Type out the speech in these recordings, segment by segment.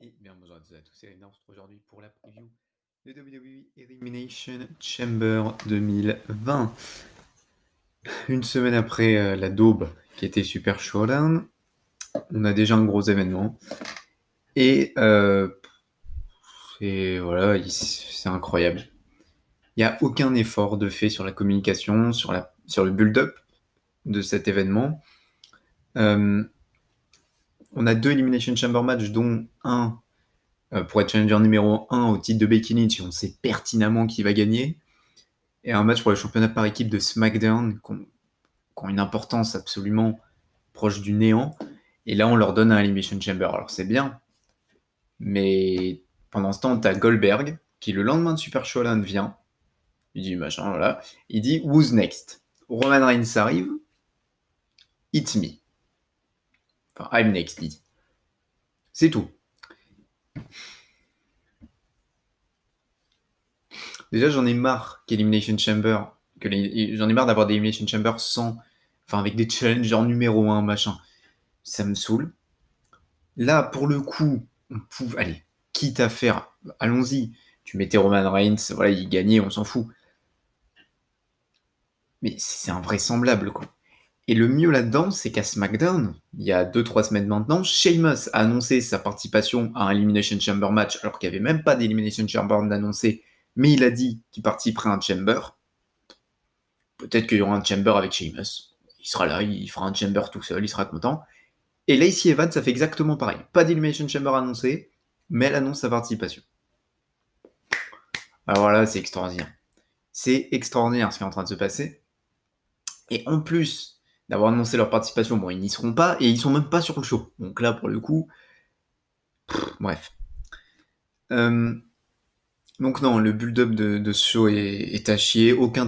et bien bonjour à tous et à tous, c'est aujourd'hui pour la preview de WWE Elimination Chamber 2020. Une semaine après euh, la daube qui était Super Showdown, on a déjà un gros événement. Et, et euh, voilà, c'est incroyable. Il n'y a aucun effort de fait sur la communication, sur, la, sur le build-up de cet événement. Euh, on a deux Elimination Chamber matchs, dont un euh, pour être challenger numéro 1 au titre de Becky Lynch, on sait pertinemment qui va gagner. Et un match pour le championnat par équipe de SmackDown, qui ont, une importance absolument proche du néant. Et là, on leur donne un Elimination Chamber. Alors, c'est bien. Mais pendant ce temps, tu as Goldberg, qui le lendemain de Super Showland vient. Il dit machin, voilà. Il dit Who's next Roman Reigns arrive. It's me. Enfin, I'm next, dit. C'est tout. Déjà, j'en ai marre qu'Elimination Chamber, que j'en ai marre d'avoir des Elimination Chamber sans, enfin, avec des challenges genre numéro 1, machin. Ça me saoule. Là, pour le coup, on pouvait, allez, quitte à faire, allons-y. Tu mettais Roman Reigns, voilà, il gagnait, on s'en fout. Mais c'est invraisemblable, quoi. Et le mieux là-dedans, c'est qu'à SmackDown, il y a 2-3 semaines maintenant, Sheamus a annoncé sa participation à un Elimination Chamber match, alors qu'il n'y avait même pas d'Elimination Chamber d'annoncé, mais il a dit qu'il participerait à un Chamber. Peut-être qu'il y aura un Chamber avec Sheamus. Il sera là, il fera un Chamber tout seul, il sera content. Et Lacey Evans, ça fait exactement pareil. Pas d'Elimination Chamber annoncé, mais elle annonce sa participation. Alors ah, là, c'est extraordinaire. C'est extraordinaire ce qui est en train de se passer. Et en plus d'avoir annoncé leur participation. Bon, ils n'y seront pas et ils sont même pas sur le show. Donc là, pour le coup, bref. Euh, donc non, le build-up de, ce show est, à chier. Aucun,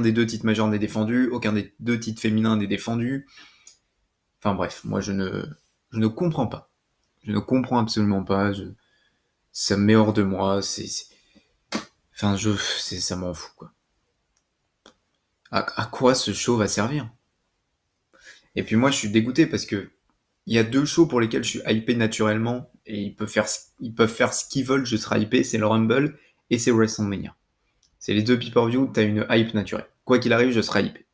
des deux titres majeurs n'est défendu. Aucun des deux titres féminins n'est défendu. Enfin bref, moi je ne, je ne comprends pas. Je ne comprends absolument pas. ça me met hors de moi. enfin, je, ça m'en fout quoi. à quoi ce show va servir et puis moi, je suis dégoûté parce que il y a deux shows pour lesquels je suis hypé naturellement et ils peuvent faire, ils peuvent faire ce qu'ils veulent, je serai hypé, c'est le Rumble et c'est WrestleMania. C'est les deux pay view où tu as une hype naturelle. Quoi qu'il arrive, je serai hypé.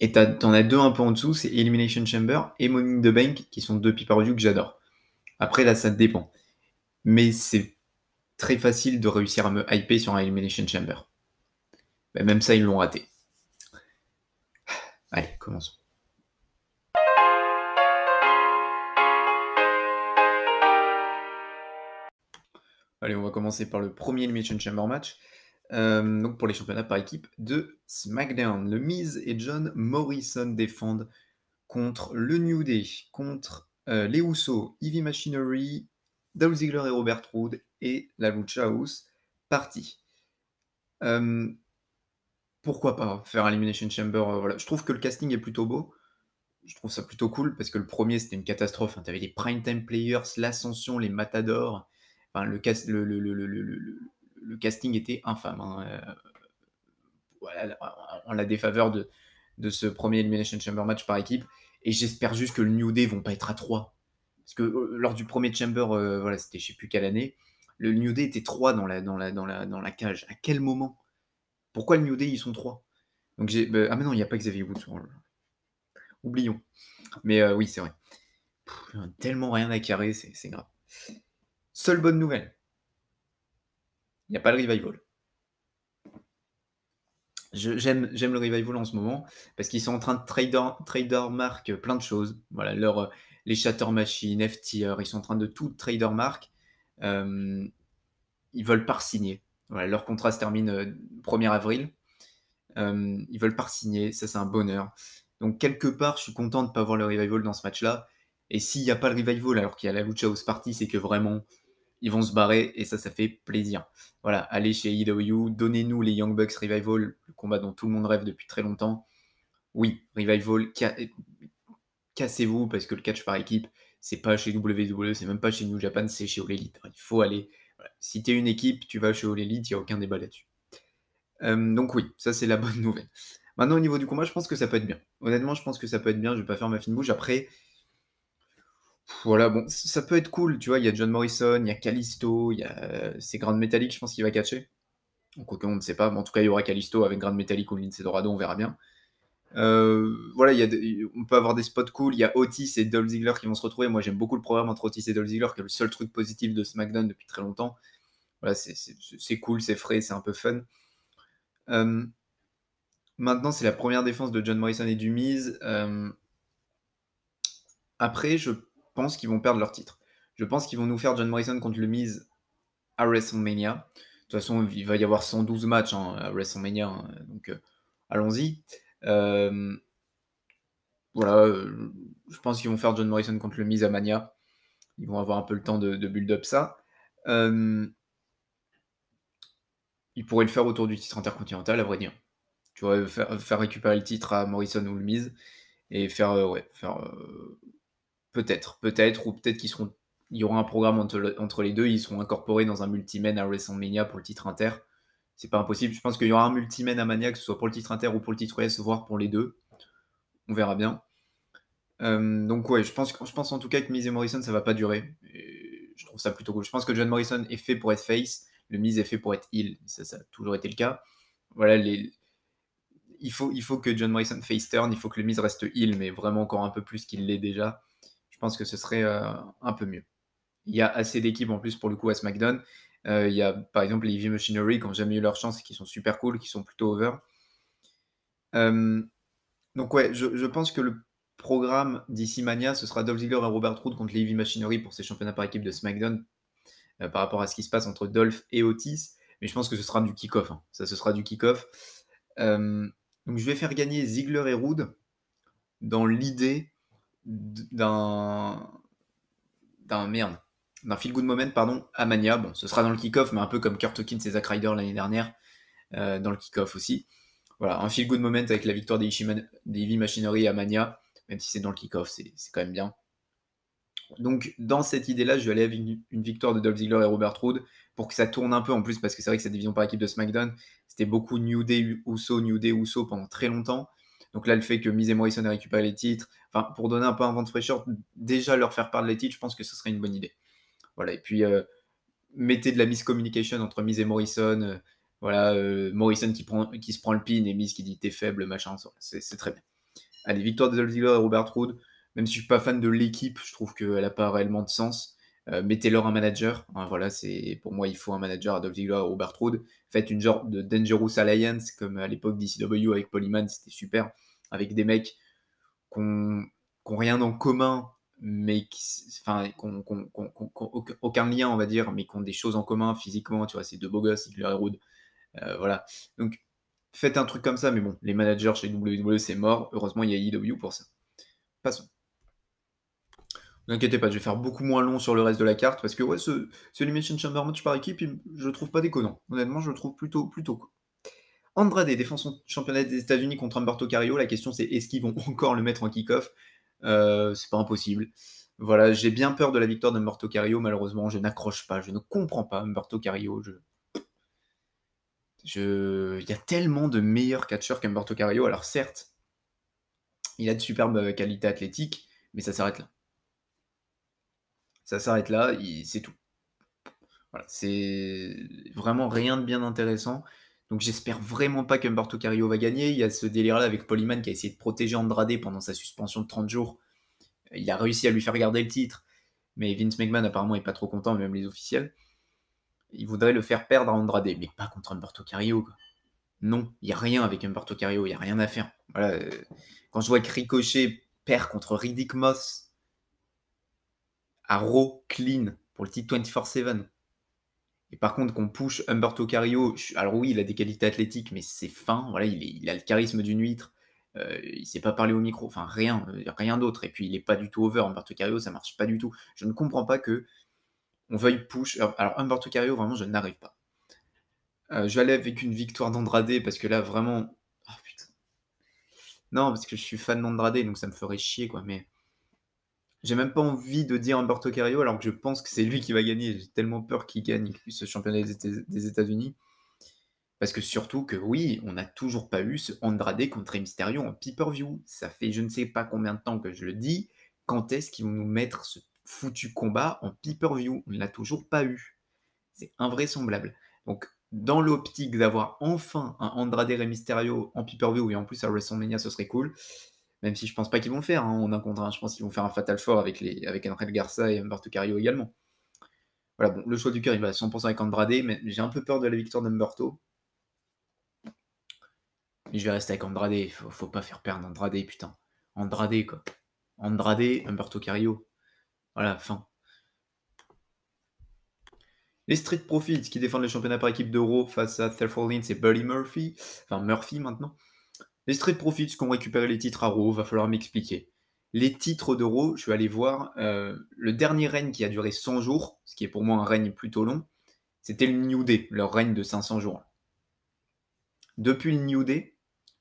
Et t'en as, as deux un peu en dessous, c'est Elimination Chamber et Money in the Bank, qui sont deux pay-per-view que j'adore. Après, là, ça dépend. Mais c'est très facile de réussir à me hyper sur un Elimination Chamber. Ben, même ça, ils l'ont raté. Allez, on va commencer par le premier Elimination Chamber match. Euh, donc pour les championnats par équipe de SmackDown. Le Miz et John Morrison défendent contre le New Day, contre euh, les Usos, Ivy Machinery, Dow Ziggler et Robert Roode et la Lucha House Partie euh, pourquoi pas faire un Elimination Chamber. Euh, voilà. Je trouve que le casting est plutôt beau. Je trouve ça plutôt cool parce que le premier, c'était une catastrophe. Hein. Tu avais les primetime players, l'ascension, les matadors. le, casting était infâme. Hein. Euh, voilà, en la défaveur de, ce premier Elimination Chamber match par équipe. Et j'espère juste que le New Day vont pas être à 3. Parce que euh, lors du premier Chamber, voilà, c'était je sais plus quelle année, le New Day était 3 dans la cage. À quel moment pourquoi le New Day, ils sont trois Donc j'ai. Bah, ah, mais non, il n'y a pas Xavier Woods. Oublions. Mais euh, oui, c'est vrai. tellement rien à carrer, c'est grave. Seule bonne nouvelle. Il n'y a pas le revival. J'aime le revival en ce moment parce qu'ils sont en train de trader, trader mark plein de choses. Voilà, leur, euh, les Shatter machines, FTR, ils sont en train de tout trader marque. Euh, ils veulent pas signer leur contrat se termine 1er euh, avril. Ils euh, ils veulent pas signer, ça c'est un bonheur. Donc quelque part, je suis content de ne pas voir le revival dans ce match-là. Et s'il n'y a pas le revival alors qu'il y a la Lucha House Party, c'est que vraiment, ils vont se barrer et ça, ça fait plaisir. Voilà, allez chez EW. donnez-nous les Young Bucks Revival, le combat dont tout le monde rêve depuis très longtemps. Oui, Revival, cassez-vous parce que le catch par équipe, c'est pas chez WWE, c'est même pas chez New Japan, c'est chez All Elite. Il faut aller si tu es une équipe, tu vas chez l'élite il n'y a aucun débat là-dessus. Euh, donc oui, ça c'est la bonne nouvelle. Maintenant au niveau du combat, je pense que ça peut être bien. Honnêtement, je pense que ça peut être bien. Je vais pas faire ma fine bouche. Après, voilà, bon, ça peut être cool, tu vois. Il y a John Morrison, il y a Callisto, il y a euh, ces grandes métalliques, je pense qu'il va catcher. Donc on ne sait pas, mais en tout cas il y aura Callisto avec Grande Metallic ou Lince Dorado, on verra bien. Euh, voilà, y a on peut avoir des spots cool. Il y a Otis et Dolph qui vont se retrouver. Moi, j'aime beaucoup le programme entre Otis et Dolph Ziggler, qui est le seul truc positif de SmackDown depuis très longtemps. Voilà, c'est cool, c'est frais, c'est un peu fun. Euh, maintenant, c'est la première défense de John Morrison et du Miz. Euh, après, je pense qu'ils vont perdre leur titre. Je pense qu'ils vont nous faire John Morrison contre le Miz à WrestleMania. De toute façon, il va y avoir 112 matchs hein, à WrestleMania, hein, donc allons-y. Euh, voilà, euh, je pense qu'ils vont faire John Morrison contre le Miz à Mania, Ils vont avoir un peu le temps de, build-up ça. Euh, ils pourraient le faire autour du titre intercontinental, à vrai dire tu vois, faire, récupérer le titre à Morrison ou le Miz et faire, ouais, faire peut-être, peut-être, ou peut-être qu'ils seront, il y aura un programme entre, les deux, ils seront incorporés dans un multiman à WrestleMania pour le titre inter c'est pas impossible. Je pense qu'il y aura un multiman à Mania, que ce soit pour le titre inter ou pour le titre US, voire pour les deux. On verra bien. Euh, donc ouais, je pense, je pense en tout cas que Miz et Morrison, ça va pas durer. je trouve ça plutôt cool. Je pense que John Morrison est fait pour être face, le Miz est fait pour être heal. Ça, ça a toujours été le cas. Voilà, les... il, faut, il faut que John Morrison face turn, il faut que le Miz reste heal, mais vraiment encore un peu plus qu'il l'est déjà. Je pense que ce serait euh, un peu mieux. Il y a assez d'équipes en plus pour le coup à SmackDown. Euh, il y a par exemple les EV Machinery qui n'ont jamais eu leur chance et qui sont super cool, qui sont plutôt over. Euh, donc ouais, je, pense que le programme d'ici Mania, ce sera Dolph Ziggler et Robert Roode contre les EV Machinery pour ces championnats par équipe de SmackDown euh, par rapport à ce qui se passe entre Dolph et Otis. Mais je pense que ce sera du kick-off. Hein. Ça, ce sera du kick donc, je vais faire gagner Ziggler et Roode dans l'idée d'un. d'un merde. Un feel good moment pardon, à Mania. Bon, ce sera dans le kick-off, mais un peu comme Kurt Hawkins et l'année dernière, euh, dans le kick-off aussi. Voilà, un feel good moment avec la victoire des, Heavy Machinery à Mania, même si c'est dans le kick-off, c'est quand même bien. Donc, dans cette idée-là, je vais aller avec une, victoire de Dolph Ziggler et Robert Roode pour que ça tourne un peu en plus, parce que c'est vrai que cette division par équipe de SmackDown, c'était beaucoup New Day, Uso, New Day, Uso pendant très longtemps. Donc là, le fait que Miz et Morrison aient récupéré les titres, enfin, pour donner un peu un vent de fraîcheur, déjà leur faire parler les titres, je pense que ce serait une bonne idée. Voilà. Et puis, euh, mettez de la miscommunication entre Miz et Morrison. Euh, voilà, euh, Morrison qui, prend, qui se prend le pin et Miz qui dit t'es faible, machin. C'est très bien. Allez, victoire de Dolph Ziggler et Robert Roode. Même si je suis pas fan de l'équipe, je trouve qu'elle n'a pas réellement de sens. Mettez-leur un manager. Hein, voilà, c'est pour moi, il faut un manager à Dolph Ziggler et Robert Roode. Faites une genre de Dangerous Alliance, comme à l'époque d'ICW avec Polyman, c'était super. Avec des mecs qui n'ont rien en commun mais enfin, n'ont aucun lien, on va dire, mais qui ont des choses en commun physiquement, tu vois, c'est deux beaux gosses, Ziggler et Rude. Euh, voilà. Donc, faites un truc comme ça, mais bon, les managers chez WWE, c'est mort. Heureusement, il y a IW pour ça. Passons. N'inquiétez pas, je vais faire beaucoup moins long sur le reste de la carte parce que ouais, ce, ce Elimination Chamber match par équipe, je le trouve pas déconnant. Honnêtement, je le trouve plutôt, plutôt Andrade défend son championnat des États-Unis contre Humberto cario La question c'est est-ce qu'ils vont encore le mettre en kick-off euh, c'est pas impossible. Voilà, j'ai bien peur de la victoire de Morto Cario, malheureusement, je n'accroche pas, je ne comprends pas Humberto Cario. Je... Je... Il y a tellement de meilleurs catcheurs qu'Humberto Cario, alors certes, il a de superbes qualités athlétiques, mais ça s'arrête là. Ça s'arrête là, c'est tout. Voilà, c'est vraiment rien de bien intéressant. Donc j'espère vraiment pas qu'Humberto Carrillo va gagner. Il y a ce délire-là avec Polyman qui a essayé de protéger Andrade pendant sa suspension de 30 jours. Il a réussi à lui faire garder le titre. Mais Vince McMahon apparemment est pas trop content, même les officiels. Il voudrait le faire perdre à Andrade, mais pas contre Humberto Carrillo. Non, il n'y a rien avec Humberto Carrillo, il n'y a rien à faire. Euh, quand je vois que Ricochet perd contre Riddick Moss à Raw Clean pour le titre 24-7, et par contre, qu'on push Humberto Cario, alors oui, il a des qualités athlétiques, mais c'est fin. Voilà, il, a le charisme d'une huître. Euh, il ne sait pas parler au micro, enfin rien, euh, rien d'autre. Et puis il est pas du tout over. Humberto Cario, ça marche pas du tout. Je ne comprends pas que on veuille push. Alors Humberto Cario, vraiment, je n'arrive pas. Euh, je vais aller avec une victoire d'Andrade parce que là, vraiment. Oh, putain. Non, parce que je suis fan d'Andrade, donc ça me ferait chier, quoi. Mais j'ai même pas envie de dire Humberto Carrillo alors que je pense que c'est lui qui va gagner. J'ai tellement peur qu'il gagne ce championnat des États-Unis. Parce que surtout que oui, on n'a toujours pas eu ce Andrade contre Mysterio en pay view Ça fait je ne sais pas combien de temps que je le dis. Quand est-ce qu'ils vont nous mettre ce foutu combat en pay view On ne l'a toujours pas eu. C'est invraisemblable. Donc dans l'optique d'avoir enfin un Andrade et Mysterio en pay view et en plus à WrestleMania, ce serait cool même si je pense pas qu'ils vont faire hein, on en un contre un. Je pense qu'ils vont faire un fatal fort avec, les, avec Garza et Humberto Cario également. Voilà, bon, le choix du cœur, il va 100% avec Andrade, mais j'ai un peu peur de la victoire d'Humberto. Mais je vais rester avec Andrade, faut, faut pas faire perdre Andrade, putain. Andrade, quoi. Andrade, Humberto Cario. Voilà, fin. Les Street Profits qui défendent le championnat par équipe d'Euro face à Thelford c'est et Buddy Murphy. Enfin, Murphy maintenant. Les Street Profits qui ont récupéré les titres à Raw, va falloir m'expliquer. Les titres d'Euro, je vais aller voir euh, le dernier règne qui a duré 100 jours, ce qui est pour moi un règne plutôt long, c'était le New Day, leur règne de 500 jours. Depuis le New Day,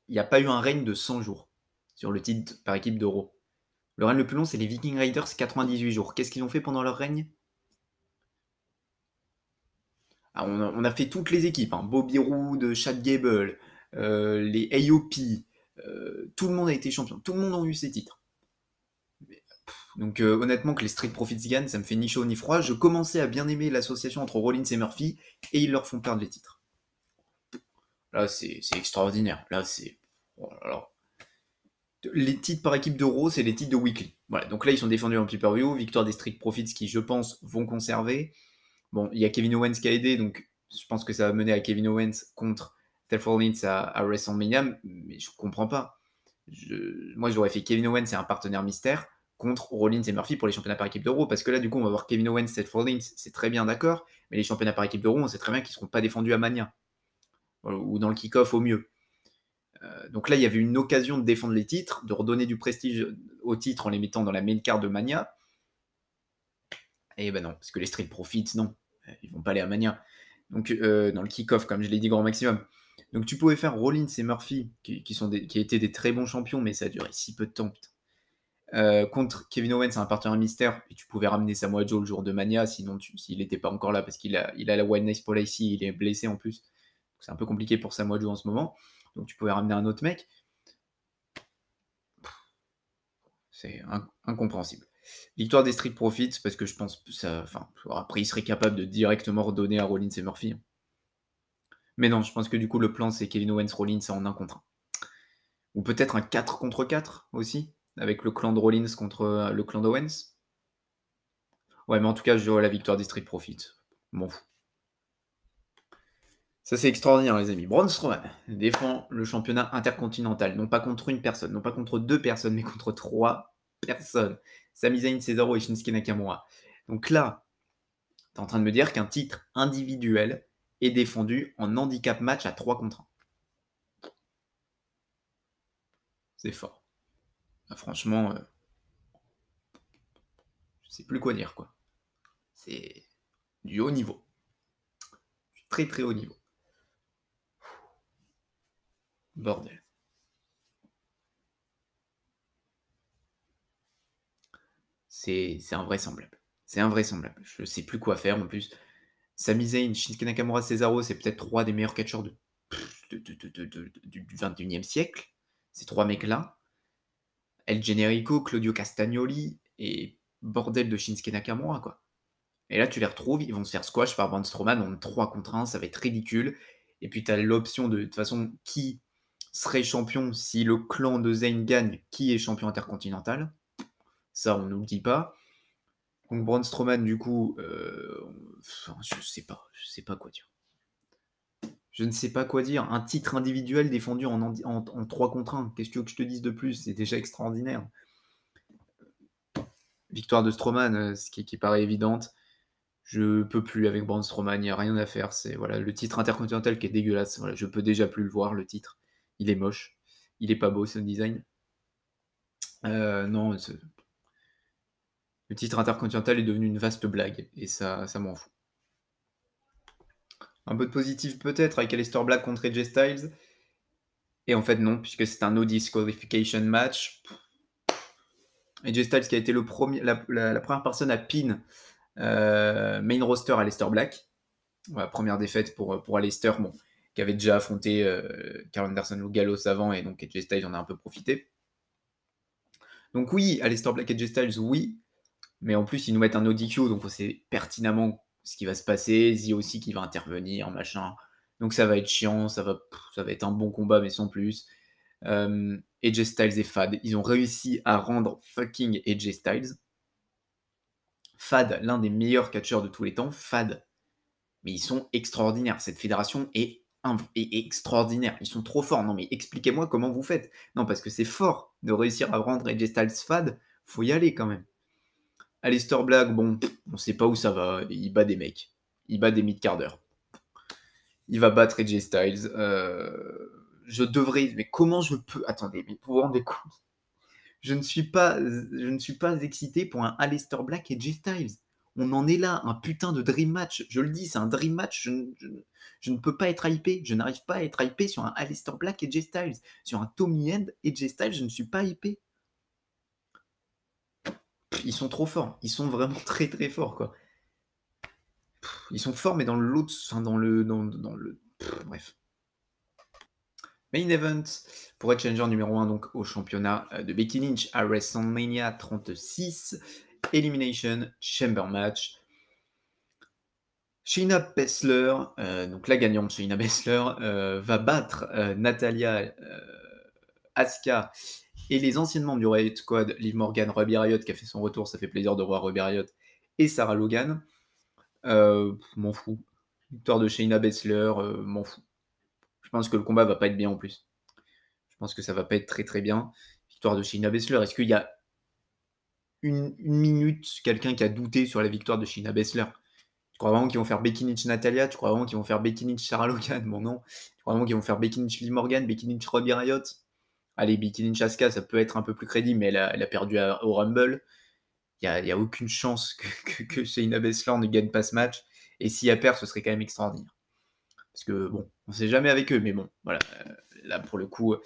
il n'y a pas eu un règne de 100 jours sur le titre par équipe d'Euro. Le règne le plus long, c'est les Viking Raiders, 98 jours. Qu'est-ce qu'ils ont fait pendant leur règne ah, on, a, fait toutes les équipes, hein. Bobby Roode, Chad Gable, euh, les AOP, euh, tout le monde a été champion, tout le monde a eu ses titres. donc euh, honnêtement que les Street Profits gagnent, ça me fait ni chaud ni froid. Je commençais à bien aimer l'association entre Rollins et Murphy et ils leur font perdre les titres. Là c'est extraordinaire. Là c'est... Oh les titres par équipe d'Euro, c'est les titres de Weekly. Voilà, donc là, ils sont défendus en pay view Victoire des Street Profits qui, je pense, vont conserver. Bon, il y a Kevin Owens qui a aidé, donc je pense que ça va mener à Kevin Owens contre Seth Rollins à, à WrestleMania, mais je comprends pas. Je, moi, j'aurais fait Kevin Owens, c'est un partenaire mystère, contre Rollins et Murphy pour les championnats par équipe d'Euro. Parce que là, du coup, on va voir Kevin Owens, Seth Rollins, c'est très bien, d'accord, mais les championnats par équipe d'Euro, on sait très bien qu'ils ne seront pas défendus à Mania ou dans le kick-off au mieux. Euh, donc là, il y avait une occasion de défendre les titres, de redonner du prestige aux titres en les mettant dans la main card de Mania. Et eh ben non, parce que les Street Profits, non, ils vont pas aller à Mania. Donc euh, dans le kick-off, comme je l'ai dit, grand maximum. Donc tu pouvais faire Rollins et Murphy, qui, sont qui étaient des très bons champions, mais ça a duré si peu de temps. Euh, contre Kevin Owens, c'est un partenaire mystère, et tu pouvais ramener Samoa Joe le jour de Mania, sinon s'il n'était pas encore là, parce qu'il a, il a la One Nice Policy, il est blessé en plus. C'est un peu compliqué pour Samoa Joe en ce moment. Donc tu pouvais ramener un autre mec. C'est incompréhensible. Victoire des Street Profits, parce que je pense que ça. Enfin, après, il serait capable de directement redonner à Rollins et Murphy. Hein. Mais non, je pense que du coup, le plan, c'est Kevin Owens Rollins en 1 contre 1. Ou peut-être un 4 contre 4 aussi, avec le clan de Rollins contre euh, le clan d'Owens. Ouais, mais en tout cas, je vois la victoire des Street Profits. Bon. Ça, c'est extraordinaire, les amis. Braun Strowman défend le championnat intercontinental, non pas contre une personne, non pas contre deux personnes, mais contre trois personnes. Sami Zayn, Cesaro et Shinsuke Nakamura. Donc là, t'es en train de me dire qu'un titre individuel et défendu en handicap match à 3 contre 1. C'est fort. franchement, euh, je sais plus quoi dire, quoi. C'est du haut niveau. Du très très haut niveau. Bordel. C'est invraisemblable. C'est invraisemblable. Je sais plus quoi faire en plus. Sami Zayn, Shinsuke Nakamura, Cesaro, c'est peut-être trois des meilleurs catcheurs du 21e siècle. Ces trois mecs-là. El Generico, Claudio Castagnoli et bordel de Shinsuke Nakamura, quoi. Et là, tu les retrouves, ils vont se faire squash par Braun Strowman en 3 contre 1, ça va être ridicule. Et puis, tu as l'option de, de toute façon, qui serait champion si le clan de Zayn gagne, qui est champion intercontinental. Ça, on le dit pas. Donc Braun Strowman, du coup, euh, je sais pas, je sais pas quoi dire. Je ne sais pas quoi dire. Un titre individuel défendu en, en, en 3 contre 1. Qu'est-ce que tu veux que je te dise de plus C'est déjà extraordinaire. Victoire de Strowman, euh, ce qui, paraît évidente. Je peux plus avec Braun Strowman, il n'y a rien à faire. C'est voilà le titre intercontinental qui est dégueulasse. je peux déjà plus le voir, le titre. Il est moche. Il est pas beau, son design. Euh, non, le titre intercontinental est devenu une vaste blague, et ça, ça m'en fout. Un peu de positif peut-être avec Aleister Black contre AJ Styles. Et en fait non, puisque c'est un no disqualification match. AJ Styles qui a été le premier, la, première personne à pin euh, main roster Aleister Black. première défaite pour, pour Aleister, bon, qui avait déjà affronté euh, Carl Anderson ou Gallows avant, et donc AJ Styles en a un peu profité. Donc oui, Aleister Black et AJ Styles, oui, mais en plus, ils nous mettent un audio, donc on sait pertinemment ce qui va se passer, Zi aussi qui va intervenir, machin. Donc ça va être chiant, ça va, ça va être un bon combat, mais sans plus. Euh, AJ Styles et Fad, ils ont réussi à rendre fucking AJ Styles. Fad, l'un des meilleurs catcheurs de tous les temps, Fad. Mais ils sont extraordinaires. Cette fédération est, est extraordinaire. Ils sont trop forts. Non, mais expliquez-moi comment vous faites. Non, parce que c'est fort de réussir à rendre AJ Styles Fad. Faut y aller quand même. Alistair Black, bon, on sait pas où ça va. Il bat des mecs. Il bat des mid carders Il va battre AJ Styles. Euh, je devrais. Mais comment je peux. Attendez, mais pour rendre compte, je ne suis pas, je ne suis pas excité pour un Aleister Black et AJ Styles. On en est là, un putain de dream match. Je le dis, c'est un dream match. Je, ne peux pas être hypé. Je n'arrive pas à être hypé sur un Aleister Black et Jay Styles. Sur un Tommy End et Jay Styles, je ne suis pas hypé ils sont trop forts. Ils sont vraiment très très forts, quoi. ils sont forts, mais dans l'autre. dans le. Dans, dans le bref. Main event pour être challenger numéro 1 donc, au championnat euh, de Becky Lynch à WrestleMania 36. Elimination Chamber Match. Shayna Bessler, euh, donc la gagnante Shayna Bessler, euh, va battre Natalia Asuka et les anciens membres du Riot Squad, Liv Morgan, Robbie Riot qui a fait son retour, ça fait plaisir de voir Robbie Riot, et Sarah Logan, euh, m'en fous. Victoire de Shayna Bessler, euh, m'en fous. Je pense que le combat va pas être bien en plus. Je pense que ça va pas être très très bien. Victoire de Shayna Bessler, est-ce qu'il y a une, minute quelqu'un qui a douté sur la victoire de Shayna Bessler. tu crois vraiment qu'ils vont faire Becky Natalia Tu crois vraiment qu'ils vont faire Bekinich Sarah Logan Bon non. Tu crois vraiment qu'ils vont faire Becky Liv Morgan, Becky Robbie Riot Allez, Bikini Chaska, ça peut être un peu plus crédible, mais elle a, perdu au Rumble. Il n'y a, aucune chance que, que, que ne gagne pas ce match. Et s'il y a perd, ce serait quand même extraordinaire. Parce que, bon, on ne sait jamais avec eux, mais bon, voilà. Euh, là, pour le coup. Euh,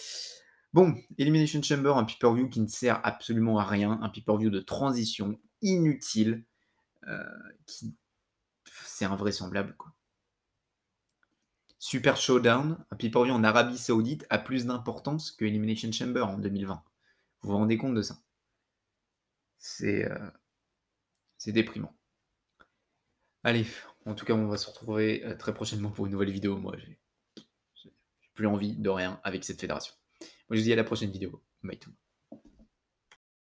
bon, Elimination Chamber, un pay-per-view qui ne sert absolument à rien, un pay-per-view de transition inutile, euh, qui... c'est invraisemblable, quoi. Super Showdown, un pay en Arabie Saoudite, a plus d'importance que Elimination Chamber en 2020. Vous vous rendez compte de ça euh, C'est déprimant. Allez, en tout cas, on va se retrouver euh, très prochainement pour une nouvelle vidéo. Moi, j'ai plus envie de rien avec cette fédération. je vous dis à la prochaine vidéo. Bye tout